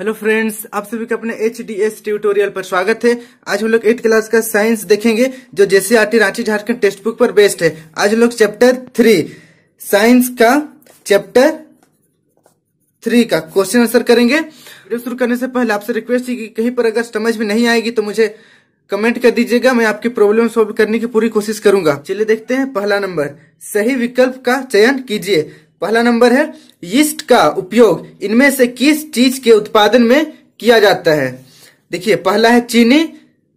hello friends आप सभी का अपने एच डी एस ट्यूटोरियल पर स्वागत है आज हम लोग एट क्लास का साइंस देखेंगे जो जैसे R T Ranchi Jharkhand text book पर बेस्ड है आज हम लोग चैप्टर थ्री साइंस का चैप्टर थ्री का क्वेश्चन आंसर करेंगे वीडियो शुरू करने से पहले आपसे रिक्वेस्ट है कि कहीं पर अगर समझ में नहीं आएगी तो मुझे कमेंट कर दीजिएगा मैं आपकी प्रॉब्लम सोल्व करने की पूरी कोशिश करूंगा चलिए देखते हैं पहला नंबर सही विकल्प का चयन कीजिए पहला नंबर है यीस्ट का उपयोग इनमें से किस चीज के उत्पादन में किया जाता है देखिए पहला है चीनी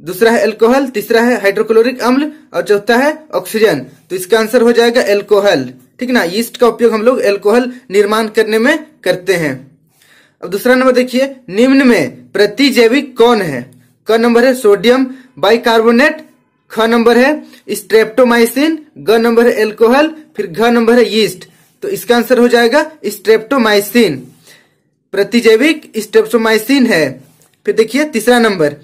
दूसरा है एल्कोहल तीसरा है हाइड्रोक्लोरिक अम्ल और चौथा है ऑक्सीजन तो इसका आंसर हो जाएगा एल्कोहल ठीक ना यीस्ट का उपयोग हम लोग एल्कोहल निर्माण करने में करते हैं अब दूसरा नंबर देखिए निम्न में प्रतिजैविक कौन है क नंबर है सोडियम बाइकार्बोनेट ख नंबर है स्ट्रेप्टोमाइसिन ग नंबर है एल्कोहल फिर घ नंबर है यीस्ट तो इसका आंसर हो जाएगा स्ट्रेप्टोमाइसिन प्रतिजैविक स्ट्रेप्टोमाइसिन है फिर देखिए तीसरा नंबर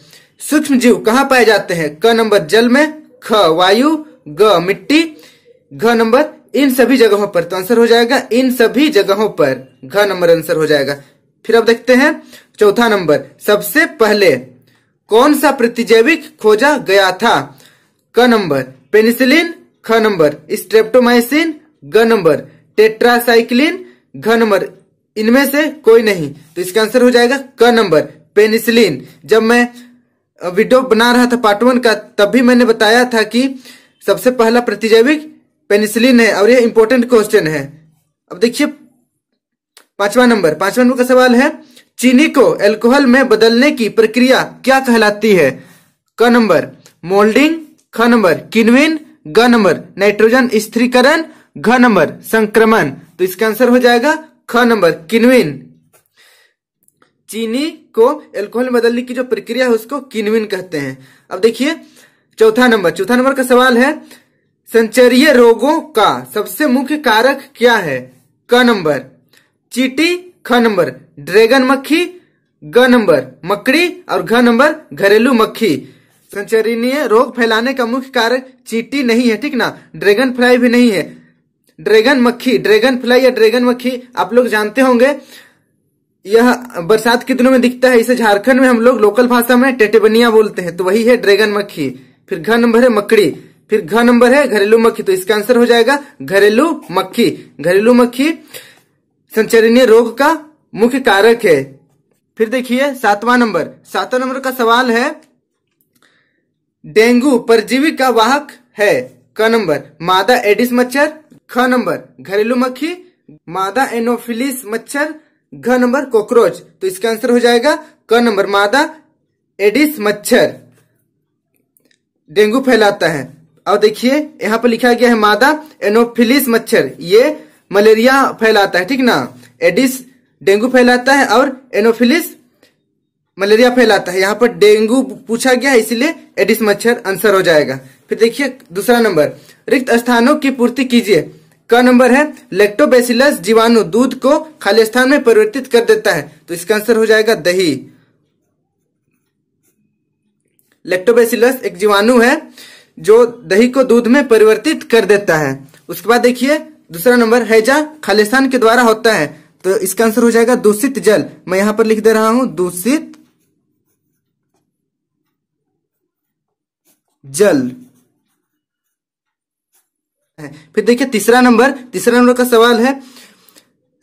सूक्ष्म जीव कहाँ पाए जाते हैं क नंबर जल में ख वायु ग मिट्टी घ नंबर इन सभी जगहों पर तो आंसर हो जाएगा इन सभी जगहों पर घ नंबर आंसर हो जाएगा फिर अब देखते हैं चौथा नंबर सबसे पहले कौन सा प्रतिजैविक खोजा गया था क नंबर पेनिसिलिन ख नंबर स्ट्रेप्टोमाइसिन ग नंबर टेट्रासाइक्लिन घनमर इनमें से कोई नहीं तो इसका आंसर हो जाएगा क नंबर पेनिसिलिन जब मैं वीडियो बना रहा था पार्ट वन का तब भी मैंने बताया था कि सबसे पहला प्रतिजैविक पेनिसिलिन है और ये इंपॉर्टेंट क्वेश्चन है अब देखिए पांचवा नंबर पांचवा नंबर का सवाल है चीनी को एल्कोहल में बदलने की प्रक्रिया क्या कहलाती है क नंबर मोल्डिंग ख नंबर किनविन ग नंबर नाइट्रोजन स्थिरीकरण घ नंबर संक्रमण तो इसका आंसर हो जाएगा ख नंबर किनविन चीनी को एल्कोहल में बदलने की जो प्रक्रिया है उसको किनविन कहते हैं अब देखिए चौथा नंबर चौथा नंबर का सवाल है संचरीय रोगों का सबसे मुख्य कारक क्या है क नंबर चीटी ख नंबर ड्रैगन मक्खी ग नंबर मकड़ी और घ नंबर घरेलू मक्खी संचरणीय रोग फैलाने का मुख्य कारक चीटी नहीं है ठीक ना ड्रैगन फ्लाई भी नहीं है ड्रैगन मक्खी ड्रैगन फ्लाई या ड्रैगन मक्खी आप लोग जानते होंगे यह बरसात के दिनों में दिखता है इसे झारखंड में हम लोग लोकल भाषा में टेटेबनिया बोलते हैं तो वही है ड्रैगन मक्खी फिर घ नंबर है मकड़ी फिर घ नंबर है घरेलू मक्खी तो इसका आंसर हो जाएगा घरेलू मक्खी घरेलू मक्खी संचरणीय रोग का मुख्य कारक है फिर देखिए सातवा नंबर सातवा नंबर का सवाल है डेंगू परजीवी का वाहक है क नंबर मादा एडिस मच्छर ख नंबर घरेलू मक्खी मादा एनोफिलिस मच्छर घ नंबर कॉकरोच तो इसका आंसर हो जाएगा क नंबर मादा एडिस मच्छर डेंगू फैलाता है और देखिए यहाँ पर लिखा गया है मादा एनोफिलिस मच्छर ये मलेरिया फैलाता है ठीक ना एडिस डेंगू फैलाता है और एनोफिलिस मलेरिया फैलाता है यहाँ पर डेंगू पूछा गया है इसलिए एडिस मच्छर आंसर हो जाएगा फिर देखिए दूसरा नंबर रिक्त स्थानों की पूर्ति कीजिए क नंबर है लेक्टोबेसिलस जीवाणु दूध को खाली स्थान में परिवर्तित कर देता है तो इसका आंसर हो जाएगा दही लेक्टोबेसिलस एक जीवाणु है जो दही को दूध में परिवर्तित कर देता है उसके बाद देखिए दूसरा नंबर हैजा खालिस्तान के द्वारा होता है तो इसका आंसर हो जाएगा दूषित जल मैं यहां पर लिख दे रहा हूं दूषित जल है फिर देखिए तीसरा नंबर तीसरा नंबर का सवाल है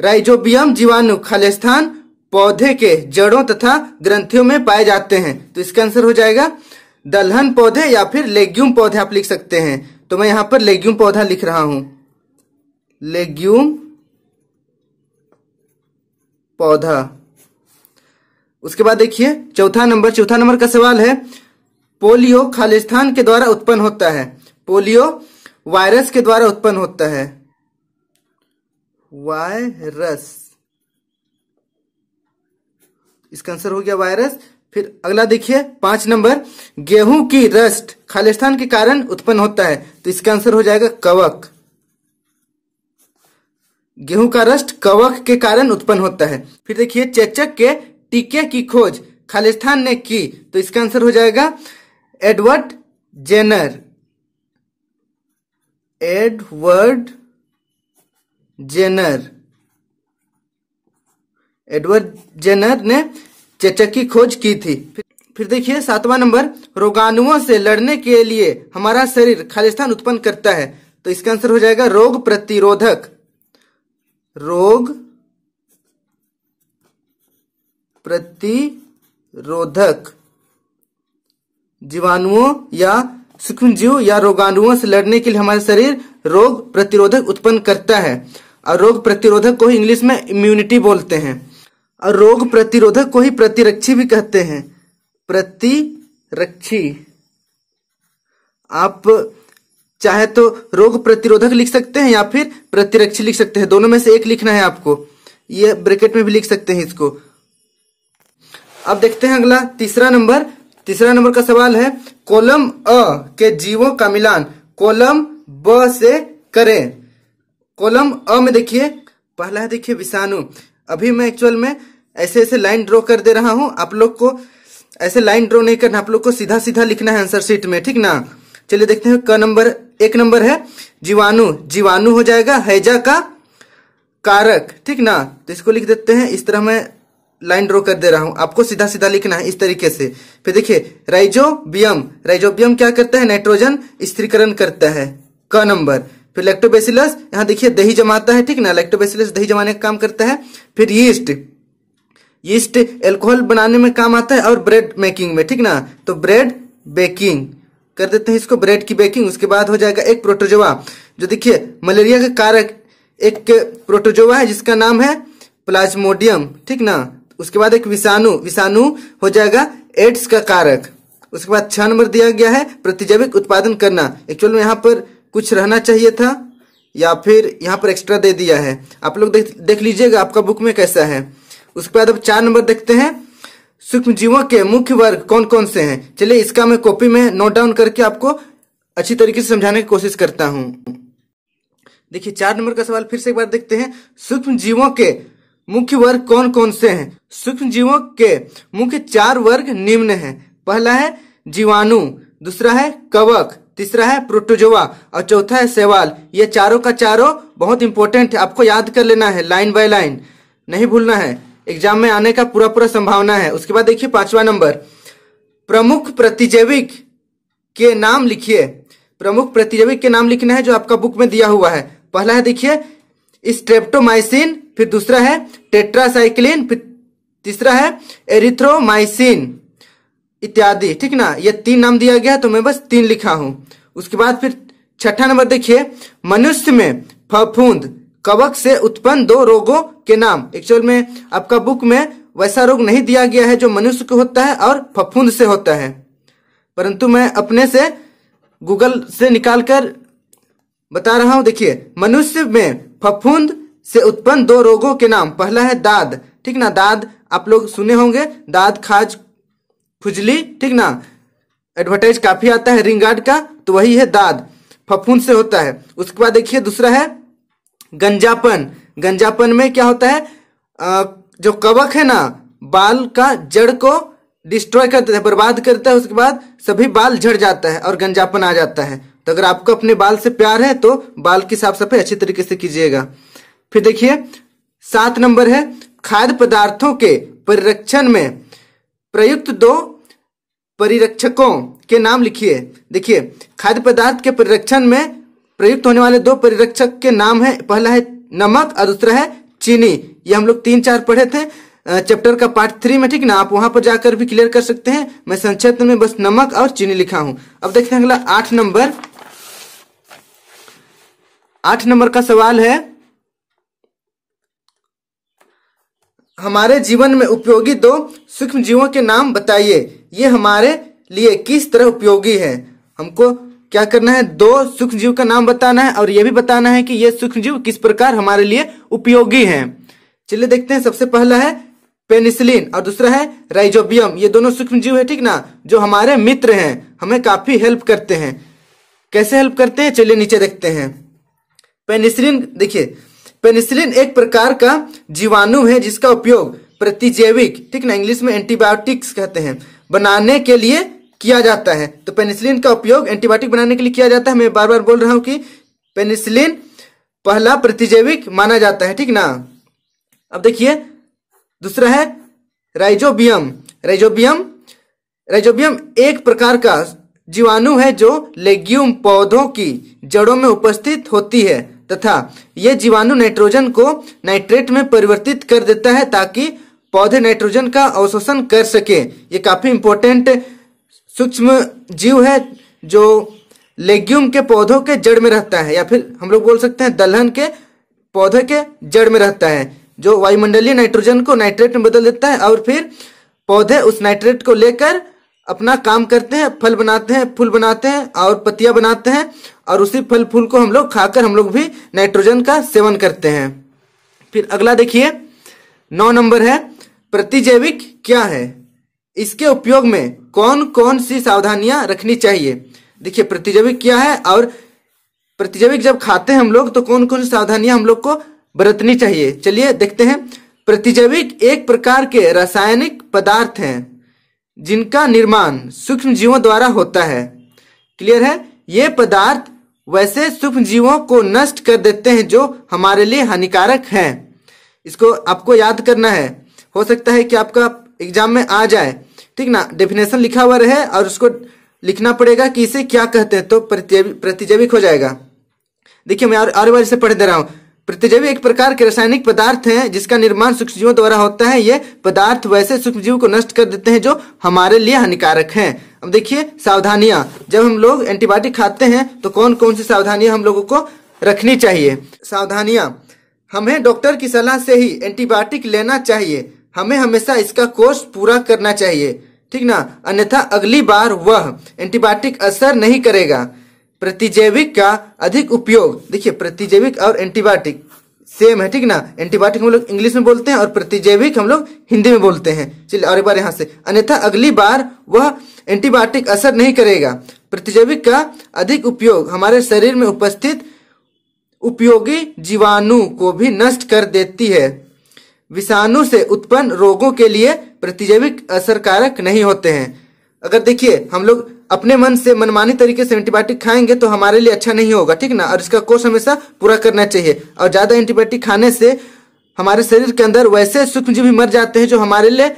राइजोबियम जीवाणु खालिस्थान पौधे के जड़ों तथा ग्रंथियों में पाए जाते हैं तो इसका आंसर हो जाएगा दलहन पौधे या फिर लेग्यूम पौधे आप लिख सकते हैं तो मैं यहां पर लेग्यूम पौधा लिख रहा हूं लेग्यूम पौधा उसके बाद देखिए चौथा नंबर चौथा नंबर का सवाल है पोलियो खालिस्थान के द्वारा उत्पन्न होता है पोलियो वायरस के द्वारा उत्पन्न होता है वायरस इसका आंसर हो गया वायरस फिर अगला देखिए पांच नंबर गेहूं की रस्ट खालिस्तान के कारण उत्पन्न होता है तो इसका आंसर हो जाएगा कवक गेहूं का रस्ट कवक के कारण उत्पन्न होता है फिर देखिए चेचक के टीके की खोज खालिस्तान ने की तो इसका आंसर हो जाएगा Edward Jenner Edward Jenner Edward Jenner ने चेचक की खोज की थी फिर देखिए सातवां नंबर रोगाणुओं से लड़ने के लिए हमारा शरीर खालिस्तान उत्पन्न करता है तो इसका आंसर हो जाएगा रोग प्रतिरोधक रोग प्रतिरोधक जीवाणुओं या जीव या रोगाणुओं से लड़ने के लिए हमारे शरीर रोग प्रतिरोधक उत्पन्न करता है और रोग प्रतिरोधक को ही इंग्लिश में इम्यूनिटी बोलते हैं और रोग प्रतिरोधक को ही प्रतिरक्षी भी कहते हैं प्रतिरक्षी आप चाहे तो रोग प्रतिरोधक लिख सकते हैं या फिर प्रतिरक्षी लिख सकते हैं दोनों में से एक लिखना है आपको यह ब्रैकेट में भी लिख सकते हैं इसको अब देखते हैं अगला तीसरा नंबर तीसरा नंबर का सवाल है कोलम अ के जीवों का मिलान कोलम ब से करें कोलम अ में देखिए पहला है देखिए विषाणु अभी मैं एक्चुअल में ऐसे ऐसे लाइन ड्रॉ कर दे रहा हूं आप लोग को ऐसे लाइन ड्रॉ नहीं करना आप लोग को सीधा सीधा लिखना है आंसर शीट में ठीक ना चलिए देखते हैं क नंबर एक नंबर है जीवाणु जीवाणु हो जाएगा हैजा का कारक ठीक ना तो इसको लिख देते हैं इस तरह मैं लाइन ड्रॉ कर दे रहा हूं आपको सीधा सीधा लिखना है इस तरीके से फिर देखिए राइजोबियम राइजोबियम क्या करता है नाइट्रोजन स्त्रीकरण करता है क नंबर फिर लैक्टोबेसिलस यहाँ देखिए दही जमाता है ठीक ना लैक्टोबेसिलस दही जमाने का काम करता है फिर यीस्ट यीस्ट एल्कोहल बनाने में काम आता है और ब्रेड मेकिंग में ठीक ना तो ब्रेड बेकिंग कर देते हैं इसको ब्रेड की बेकिंग उसके बाद हो जाएगा एक प्रोटोजोवा जो देखिए मलेरिया का कारक एक प्रोटोजोवा है जिसका नाम है प्लाज्मोडियम ठीक ना उसके बाद एक विषाणु विषाणु हो जाएगा एड्स का कारक उसके बाद छह नंबर दिया गया है प्रतिजैविक उत्पादन करना एक्चुअल में यहाँ पर कुछ रहना चाहिए था या फिर यहाँ पर एक्स्ट्रा दे दिया है आप लोग देख देख लीजिएगा आपका बुक में कैसा है उसके बाद अब चार नंबर देखते हैं सूक्ष्म जीवों के मुख्य वर्ग कौन कौन से हैं चलिए इसका मैं कॉपी में नोट डाउन करके आपको अच्छी तरीके से समझाने की कोशिश करता हूं देखिए चार नंबर का सवाल फिर से एक बार देखते हैं सूक्ष्म जीवों के मुख्य वर्ग कौन कौन से हैं सूक्ष्म जीवों के मुख्य चार वर्ग निम्न हैं पहला है जीवाणु दूसरा है कवक तीसरा है प्रोटोजोआ और चौथा है सेवाल ये चारों का चारों बहुत इंपॉर्टेंट है आपको याद कर लेना है लाइन बाय लाइन नहीं भूलना है एग्जाम में आने का पूरा पूरा संभावना है उसके बाद देखिए पांचवा नंबर प्रमुख प्रतिजैविक के नाम लिखिए प्रमुख प्रतिजैविक के नाम लिखना है जो आपका बुक में दिया हुआ है पहला है देखिए स्ट्रेप्टोमाइसिन फिर दूसरा है टेट्रासाइक्लिन फिर तीसरा है एरिथ्रोमाइसिन इत्यादि ठीक ना ये तीन नाम दिया गया है तो मैं बस तीन लिखा हूं उसके बाद फिर छठा नंबर देखिए मनुष्य में फफूंद कवक से उत्पन्न दो रोगों के नाम एक्चुअल में आपका बुक में वैसा रोग नहीं दिया गया है जो मनुष्य को होता है और फफूंद से होता है परंतु मैं अपने से गूगल से निकालकर बता रहा हूं देखिए मनुष्य में फफूंद से उत्पन्न दो रोगों के नाम पहला है दाद ठीक ना दाद आप लोग सुने होंगे दाद खाज खुजली ठीक ना एडवर्टाइज काफी आता है रिंग गार्ड का तो वही है दाद फफूंद से होता है उसके बाद देखिए दूसरा है गंजापन गंजापन में क्या होता है आ, जो कवक है ना बाल का जड़ को डिस्ट्रॉय करते हैं है बर्बाद करता है उसके बाद सभी बाल झड़ जाता है और गंजापन आ जाता है तो अगर आपको अपने बाल से प्यार है तो बाल की साफ सफाई अच्छी तरीके से कीजिएगा फिर देखिए सात नंबर है खाद्य पदार्थों के परिरक्षण में प्रयुक्त दो परिरक्षकों के नाम लिखिए देखिए खाद्य पदार्थ के परिरक्षण में प्रयुक्त होने वाले दो परिरक्षक के नाम है पहला है नमक और दूसरा है चीनी ये हम लोग तीन चार पढ़े थे चैप्टर का पार्ट थ्री में ठीक ना आप वहां पर जाकर भी क्लियर कर सकते हैं मैं संक्षिप्त में बस नमक और चीनी लिखा हूं अब देखते हैं अगला आठ नंबर आठ नंबर का सवाल है हमारे जीवन में उपयोगी दो सूक्ष्म जीवों के नाम बताइए ये हमारे लिए किस तरह उपयोगी है हमको क्या करना है दो सूक्ष्म जीव का नाम बताना है और ये भी बताना है कि ये सूक्ष्म जीव किस प्रकार हमारे लिए उपयोगी हैं चलिए देखते हैं सबसे पहला है पेनिसिलिन और दूसरा है राइजोबियम ये दोनों सूक्ष्म जीव है ठीक ना जो हमारे मित्र हैं हमें काफी हेल्प करते हैं कैसे हेल्प करते हैं चलिए नीचे देखते हैं पेनिसिलिन देखिए पेनिसिलिन एक प्रकार का जीवाणु है जिसका उपयोग प्रतिजैविक ठीक ना इंग्लिश में एंटीबायोटिक्स कहते हैं बनाने के लिए किया जाता है तो पेनिसिलिन का उपयोग एंटीबायोटिक बनाने के लिए किया जाता है मैं बार बार बोल रहा हूं कि पेनिसिलिन पहला प्रतिजैविक माना जाता है ठीक ना अब देखिए दूसरा है राइजोबियम राइजोबियम राइजोबियम एक प्रकार का जीवाणु है जो लेग्यूम पौधों की जड़ों में उपस्थित होती है तथा यह जीवाणु नाइट्रोजन को नाइट्रेट में परिवर्तित कर देता है ताकि पौधे नाइट्रोजन का अवशोषण कर सके ये काफी इंपॉर्टेंट सूक्ष्म जीव है जो लेग्यूम के पौधों के जड़ में रहता है या फिर हम लोग बोल सकते हैं दलहन के पौधे के जड़ में रहता है जो वायुमंडलीय नाइट्रोजन को नाइट्रेट में बदल देता है और फिर पौधे उस नाइट्रेट को लेकर अपना काम करते हैं फल बनाते हैं फूल बनाते हैं और पत्तियां बनाते हैं और उसी फल फूल को हम लोग खाकर हम लोग भी नाइट्रोजन का सेवन करते हैं फिर अगला देखिए नौ नंबर है प्रतिजैविक क्या है इसके उपयोग में कौन कौन सी सावधानियां रखनी चाहिए देखिए प्रतिजैविक क्या है और प्रतिजैविक जब खाते हैं हम लोग तो कौन कौन सी सावधानियां हम लोग को बरतनी चाहिए चलिए देखते हैं प्रतिजैविक एक प्रकार के रासायनिक पदार्थ हैं जिनका निर्माण सूक्ष्म जीवों द्वारा होता है क्लियर है ये पदार्थ वैसे सूक्ष्म जीवों को नष्ट कर देते हैं जो हमारे लिए हानिकारक हैं इसको आपको याद करना है हो सकता है कि आपका एग्जाम में आ जाए ठीक ना डेफिनेशन लिखा हुआ रहे और उसको लिखना पड़ेगा कि इसे क्या कहते हैं तो प्रतिजैविक हो जाएगा देखिए मैं और, बार इसे पढ़ दे रहा हूँ प्रतिजैविक एक प्रकार के रासायनिक पदार्थ हैं जिसका निर्माण जीवों द्वारा होता है ये पदार्थ वैसे जीव को नष्ट कर देते हैं जो हमारे लिए हानिकारक हैं अब देखिए सावधानियां जब हम लोग एंटीबायोटिक खाते हैं तो कौन कौन सी सावधानियां हम लोगों को रखनी चाहिए सावधानियां हमें डॉक्टर की सलाह से ही एंटीबायोटिक लेना चाहिए हमें हमेशा इसका कोर्स पूरा करना चाहिए ठीक ना अन्यथा अगली बार वह एंटीबायोटिक असर नहीं करेगा प्रतिजैविक का अधिक उपयोग देखिए प्रतिजैविक और एंटीबायोटिक सेम है ठीक ना एंटीबायोटिक हम लोग इंग्लिश में बोलते हैं और प्रतिजैविक हम लोग हिंदी में बोलते हैं चलिए और एक बार यहाँ से अन्यथा अगली बार वह एंटीबायोटिक असर नहीं करेगा प्रतिजैविक का अधिक उपयोग हमारे शरीर में उपस्थित उपयोगी जीवाणु को भी नष्ट कर देती है विषाणु से उत्पन्न रोगों के लिए प्रतिजैविक असरकारक नहीं होते हैं अगर देखिए हम लोग अपने मन से मनमानी तरीके से एंटीबायोटिक खाएंगे तो हमारे लिए अच्छा नहीं होगा ठीक ना और इसका कोर्स हमेशा पूरा करना चाहिए और ज़्यादा एंटीबायोटिक खाने से हमारे शरीर के अंदर वैसे भी मर जाते हैं जो हमारे लिए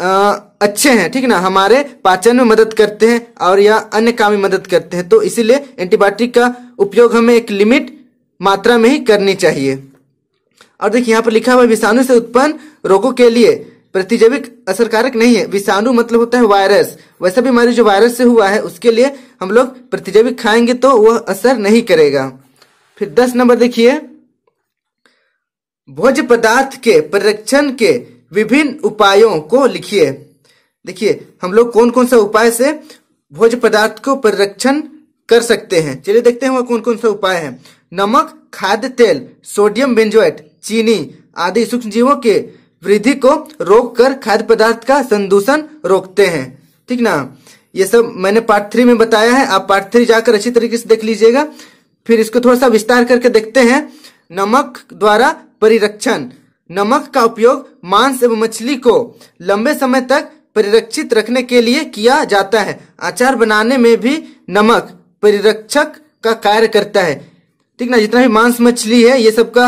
आ, अच्छे हैं ठीक ना हमारे पाचन में मदद करते हैं और या अन्य काम में मदद करते हैं तो इसीलिए एंटीबायोटिक का उपयोग हमें एक लिमिट मात्रा में ही करनी चाहिए और देखिए यहाँ पर लिखा हुआ विषाणु से उत्पन्न रोगों के लिए प्रतिजैविक असरकारक नहीं है विषाणु मतलब होता है वायरस वैसा बीमारी जो वायरस से हुआ है उसके लिए हम लोग प्रतिजैविक खाएंगे तो वह असर नहीं करेगा फिर दस नंबर देखिए भोज्य पदार्थ के परीक्षण के विभिन्न उपायों को लिखिए देखिए हम लोग कौन कौन सा उपाय से भोज पदार्थ को परीक्षण कर सकते हैं चलिए देखते हैं वह कौन कौन सा उपाय है नमक खाद्य तेल सोडियम बेंजोएट चीनी आदि सूक्ष्म जीवों के वृद्धि को रोककर खाद्य पदार्थ का संदूषण रोकते हैं ठीक ना ये सब मैंने पार्ट थ्री में बताया है आप पार्ट थ्री जाकर अच्छी तरीके से देख लीजिएगा फिर इसको थोड़ा सा विस्तार करके देखते हैं नमक द्वारा परिरक्षण नमक का उपयोग मांस एवं मछली को लंबे समय तक परिरक्षित रखने के लिए किया जाता है अचार बनाने में भी नमक परिरक्षक का कार्य करता है ठीक ना जितना भी मांस मछली है ये सबका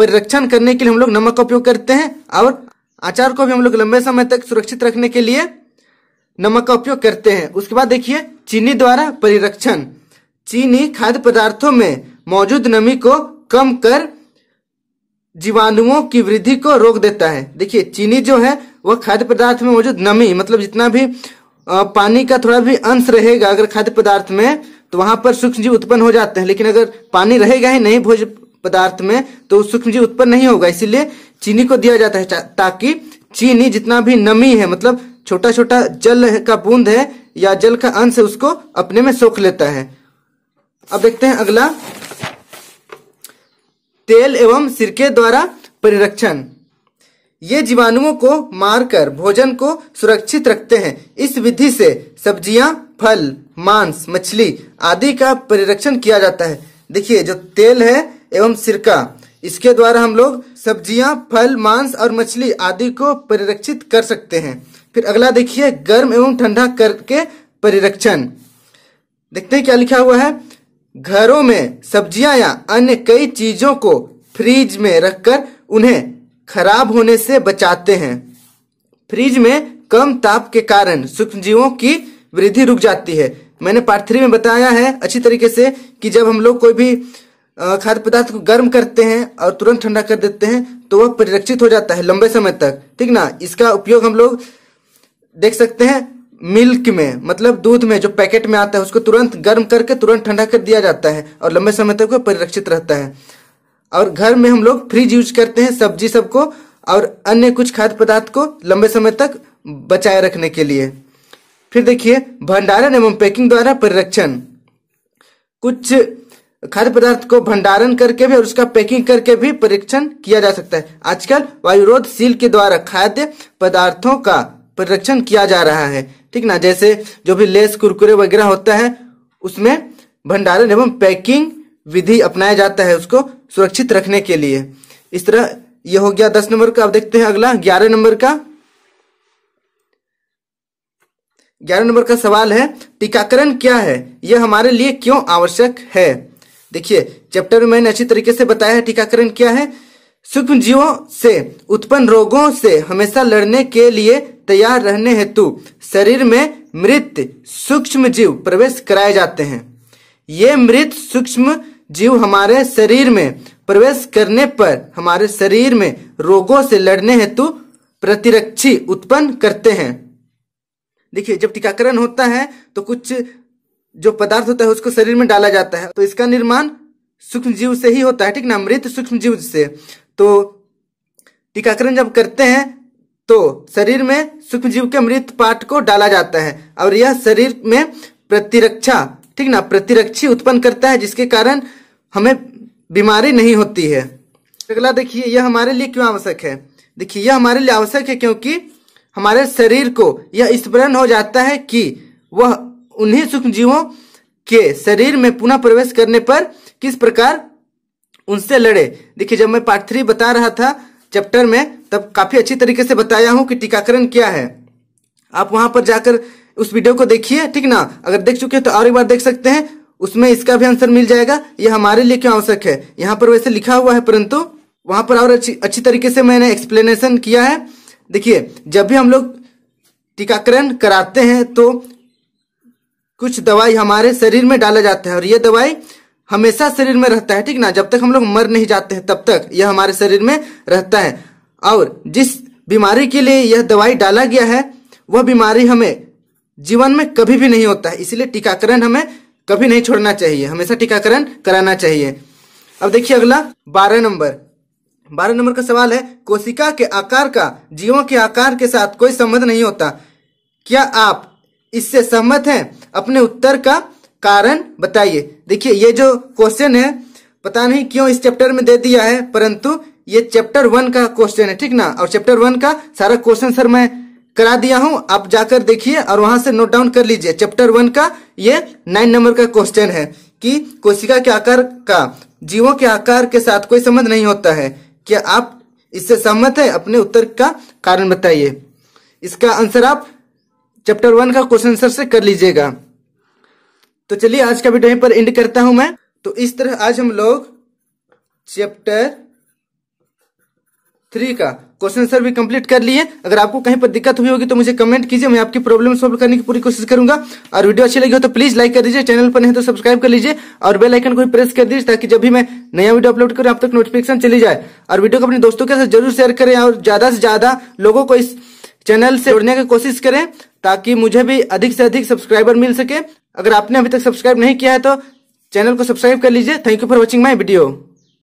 परिरक्षण करने के लिए हम लोग नमक का उपयोग करते हैं और अचार को भी हम लोग लंबे समय तक सुरक्षित रखने के लिए नमक का उपयोग करते हैं उसके बाद देखिए चीनी द्वारा परिरक्षण चीनी खाद्य पदार्थों में मौजूद नमी को कम कर जीवाणुओं की वृद्धि को रोक देता है देखिए चीनी जो है वह खाद्य पदार्थ में मौजूद नमी मतलब जितना भी पानी का थोड़ा भी अंश रहेगा अगर खाद्य पदार्थ में तो वहां पर सूक्ष्म जीव उत्पन्न हो जाते हैं लेकिन अगर पानी रहेगा ही नहीं भोज पदार्थ में तो सूक्ष्म जीव उत्पन्न नहीं होगा इसीलिए चीनी को दिया जाता है ताकि चीनी जितना भी नमी है मतलब छोटा छोटा जल का बूंद है या जल का अंश है उसको अपने में सोख लेता है अब देखते हैं अगला तेल एवं सिरके द्वारा परिरक्षण ये जीवाणुओं को मारकर भोजन को सुरक्षित रखते हैं इस विधि से सब्जियां फल मांस मछली आदि का परिरक्षण किया जाता है देखिए जो तेल है एवं सिरका इसके द्वारा हम लोग सब्जियां फल मांस और मछली आदि को परिरक्षित कर सकते हैं फिर अगला देखिए गर्म एवं ठंडा करके परिरक्षण देखते हैं क्या लिखा हुआ है घरों में सब्जियां या अन्य कई चीजों को फ्रीज में रखकर उन्हें खराब होने से बचाते हैं फ्रीज में कम ताप के कारण जीवों की वृद्धि रुक जाती है मैंने पार्ट थ्री में बताया है अच्छी तरीके से कि जब हम लोग कोई भी खाद्य पदार्थ को गर्म करते हैं और तुरंत ठंडा कर देते हैं तो वह परिरक्षित हो जाता है लंबे समय तक ठीक ना इसका उपयोग हम लोग देख सकते हैं मिल्क में मतलब दूध में जो पैकेट में आता है उसको तुरंत गर्म करके तुरंत ठंडा कर दिया जाता है और लंबे समय तक वह परिरक्षित रहता है और घर में हम लोग फ्रिज यूज करते हैं सब्जी सबको और अन्य कुछ खाद्य पदार्थ को लंबे समय तक बचाए रखने के लिए फिर देखिए भंडारण एवं पैकिंग द्वारा परिरक्षण कुछ खाद्य पदार्थ को भंडारण करके भी और उसका पैकिंग करके भी परीक्षण किया जा सकता है आजकल वायुरोध सील के द्वारा खाद्य पदार्थों का परीक्षण किया जा रहा है ठीक ना जैसे जो भी लेस कुरकुरे वगैरह होता है उसमें भंडारण एवं पैकिंग विधि अपनाया जाता है उसको सुरक्षित रखने के लिए इस तरह यह हो गया दस नंबर का अब देखते हैं अगला ग्यारह नंबर का ग्यारह नंबर का सवाल है टीकाकरण क्या है यह हमारे लिए क्यों आवश्यक है देखिए चैप्टर में मैंने अच्छी तरीके से बताया है टीकाकरण क्या है सूक्ष्म जीवों से उत्पन्न रोगों से हमेशा लड़ने के लिए तैयार रहने हेतु शरीर में मृत सूक्ष्म जीव प्रवेश कराए जाते हैं ये मृत सूक्ष्म जीव हमारे शरीर में प्रवेश करने पर हमारे शरीर में रोगों से लड़ने हेतु प्रतिरक्षी उत्पन्न करते हैं देखिए जब टीकाकरण होता है तो कुछ जो पदार्थ होता है उसको शरीर में डाला जाता है तो इसका निर्माण सूक्ष्म जीव से ही होता है ठीक ना मृत सूक्ष्म जीव से तो टीकाकरण जब करते हैं तो शरीर में सूक्ष्म जीव के मृत पार्ट को डाला जाता है और यह शरीर में प्रतिरक्षा ठीक ना प्रतिरक्षी उत्पन्न करता है जिसके कारण हमें बीमारी नहीं होती है अगला देखिए यह हमारे लिए क्यों आवश्यक है देखिए यह हमारे लिए आवश्यक है क्योंकि हमारे शरीर को यह स्मरण हो जाता है कि वह उन्हीं सूक्ष्म जीवों के शरीर में पुनः प्रवेश करने पर किस प्रकार उनसे लड़े देखिए जब मैं पार्ट थ्री बता रहा था चैप्टर में तब काफी अच्छी तरीके से बताया हूं कि टीकाकरण क्या है आप वहां पर जाकर उस वीडियो को देखिए ठीक ना अगर देख चुके हैं तो और एक बार देख सकते हैं उसमें इसका भी आंसर मिल जाएगा यह हमारे लिए क्यों आवश्यक है यहाँ पर वैसे लिखा हुआ है परंतु वहां पर और अच्छी अच्छी तरीके से मैंने एक्सप्लेनेशन किया है देखिए जब भी हम लोग टीकाकरण कराते हैं तो कुछ दवाई हमारे शरीर में डाला जाता है और ये दवाई हमेशा शरीर में रहता है ठीक ना जब तक हम लोग मर नहीं जाते हैं तब तक यह हमारे शरीर में रहता है और जिस बीमारी के लिए यह दवाई डाला गया है वह बीमारी हमें जीवन में कभी भी नहीं होता है इसलिए टीकाकरण हमें कभी नहीं छोड़ना चाहिए हमेशा टीकाकरण कराना चाहिए अब देखिए अगला बारह नंबर बारह नंबर का सवाल है कोशिका के आकार का जीवों के आकार के साथ कोई संबंध नहीं होता क्या आप इससे सहमत हैं अपने उत्तर का कारण बताइए देखिए ये जो क्वेश्चन है पता नहीं क्यों इस चैप्टर में दे दिया है परंतु ये चैप्टर वन का क्वेश्चन है ठीक ना और चैप्टर वन का सारा क्वेश्चन सर मैं करा दिया हूं आप जाकर देखिए और वहां से नोट डाउन कर लीजिए चैप्टर वन का ये नाइन नंबर का क्वेश्चन है कि कोशिका के आकार का जीवों के आकार के साथ कोई संबंध नहीं होता है क्या आप इससे सहमत है अपने उत्तर का कारण बताइए इसका आंसर आप चैप्टर वन का क्वेश्चन आंसर से कर लीजिएगा तो चलिए आज का वीडियो पर एंड करता हूं मैं तो इस तरह आज हम लोग चैप्टर थ्री का क्वेश्चन आंसर भी कंप्लीट कर लिए अगर आपको कहीं पर दिक्कत हुई होगी तो मुझे कमेंट कीजिए मैं आपकी प्रॉब्लम सॉल्व करने की पूरी कोशिश करूंगा और वीडियो अच्छी लगी हो तो प्लीज लाइक कर दीजिए चैनल पर नहीं तो सब्सक्राइब कर लीजिए और बेल आइकन को प्रेस कर दीजिए ताकि जब भी मैं नया वीडियो अपलोड करूँ आप तक नोटिफिकेशन चली जाए और वीडियो को अपने दोस्तों के साथ जरूर शेयर करें और ज्यादा से ज्यादा लोगों को इस चैनल से जुड़ने की कोशिश करें ताकि मुझे भी अधिक से अधिक सब्सक्राइबर मिल सके अगर आपने अभी तक सब्सक्राइब नहीं किया है तो चैनल को सब्सक्राइब कर लीजिए thank you for watching my video